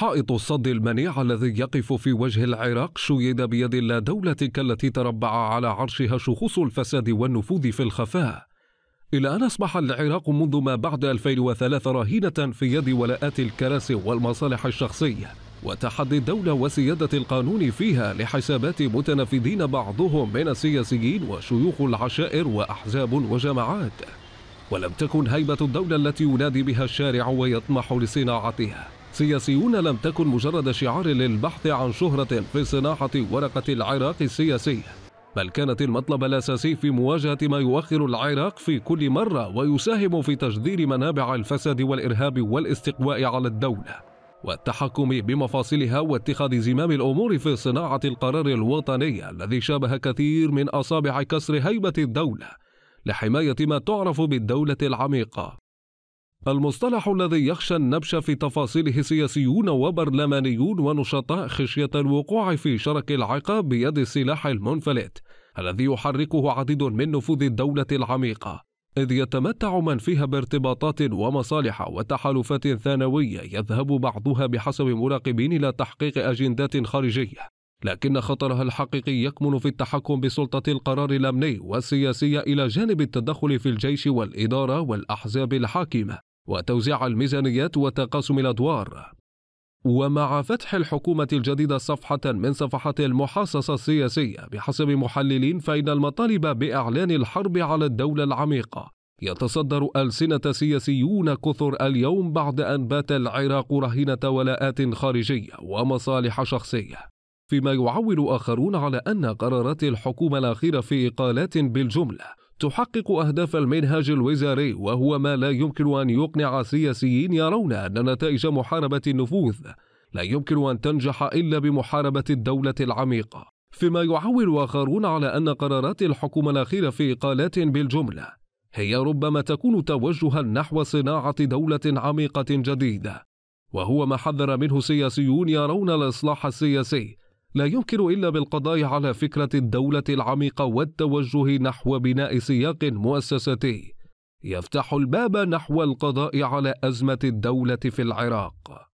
حائط الصد المنيع الذي يقف في وجه العراق شيد بيد لا دولة كالتي تربع على عرشها شخوص الفساد والنفوذ في الخفاء إلى أن أصبح العراق منذ ما بعد 2003 رهينة في يد ولاءات الكراسي والمصالح الشخصية وتحدي الدولة وسيادة القانون فيها لحسابات متنفذين بعضهم من السياسيين وشيوخ العشائر وأحزاب وجماعات ولم تكن هيبة الدولة التي ينادي بها الشارع ويطمح لصناعتها سياسيون لم تكن مجرد شعار للبحث عن شهرة في صناعة ورقة العراق السياسي بل كانت المطلب الأساسي في مواجهة ما يؤخر العراق في كل مرة ويساهم في تجذير منابع الفساد والإرهاب والاستقواء على الدولة والتحكم بمفاصلها واتخاذ زمام الأمور في صناعة القرار الوطني الذي شابه كثير من أصابع كسر هيبة الدولة لحماية ما تعرف بالدولة العميقة المصطلح الذي يخشى النبش في تفاصيله سياسيون وبرلمانيون ونشطاء خشية الوقوع في شرك العقاب بيد السلاح المنفلت الذي يحركه عديد من نفوذ الدولة العميقة إذ يتمتع من فيها بارتباطات ومصالح وتحالفات ثانوية يذهب بعضها بحسب مراقبين إلى تحقيق أجندات خارجية لكن خطرها الحقيقي يكمن في التحكم بسلطة القرار الأمني والسياسية إلى جانب التدخل في الجيش والإدارة والأحزاب الحاكمة وتوزيع الميزانيات وتقاسم الادوار ومع فتح الحكومة الجديدة صفحة من صفحات المحاصصة السياسية بحسب محللين فإن المطالب بإعلان الحرب على الدولة العميقة يتصدر ألسنة سياسيون كثر اليوم بعد أن بات العراق رهينة ولاءات خارجية ومصالح شخصية فيما يعول آخرون على أن قرارات الحكومة الأخيرة في إقالات بالجملة تحقق أهداف المنهاج الوزاري وهو ما لا يمكن أن يقنع سياسيين يرون أن نتائج محاربة النفوذ لا يمكن أن تنجح إلا بمحاربة الدولة العميقة فيما يعول آخرون على أن قرارات الحكومة الأخيرة في إقالات بالجملة هي ربما تكون توجها نحو صناعة دولة عميقة جديدة وهو ما حذر منه سياسيون يرون الإصلاح السياسي لا يمكن إلا بالقضاء على فكرة الدولة العميقة والتوجه نحو بناء سياق مؤسساتي يفتح الباب نحو القضاء على أزمة الدولة في العراق